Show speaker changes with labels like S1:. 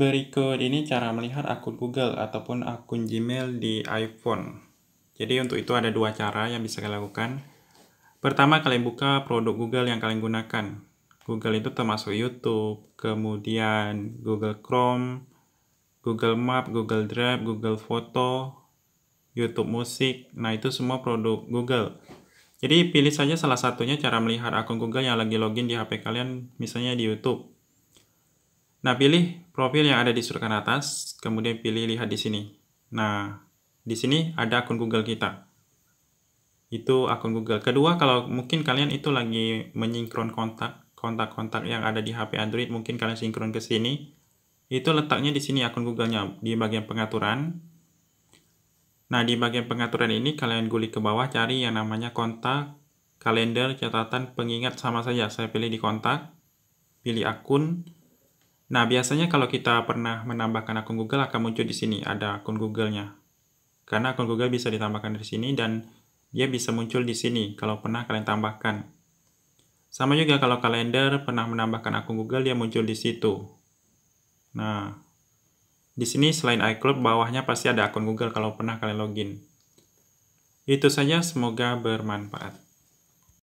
S1: Berikut ini cara melihat akun Google ataupun akun Gmail di iPhone. Jadi untuk itu ada dua cara yang bisa kalian lakukan. Pertama kalian buka produk Google yang kalian gunakan. Google itu termasuk YouTube, kemudian Google Chrome, Google Map, Google Drive, Google Foto, YouTube Musik. Nah, itu semua produk Google. Jadi pilih saja salah satunya cara melihat akun Google yang lagi login di HP kalian, misalnya di YouTube. Nah, pilih profil yang ada di sudut kanan atas, kemudian pilih lihat di sini. Nah, di sini ada akun Google kita. Itu akun Google. Kedua, kalau mungkin kalian itu lagi menyinkron kontak, kontak-kontak yang ada di HP Android, mungkin kalian sinkron ke sini. Itu letaknya di sini akun Google-nya, di bagian pengaturan. Nah, di bagian pengaturan ini kalian gulik ke bawah, cari yang namanya kontak, kalender, catatan, pengingat, sama saja. Saya pilih di kontak, pilih akun, Nah, biasanya kalau kita pernah menambahkan akun Google akan muncul di sini, ada akun Google-nya. Karena akun Google bisa ditambahkan di sini dan dia bisa muncul di sini kalau pernah kalian tambahkan. Sama juga kalau kalender pernah menambahkan akun Google, dia muncul di situ. Nah, di sini selain iCloud, bawahnya pasti ada akun Google kalau pernah kalian login. Itu saja, semoga bermanfaat.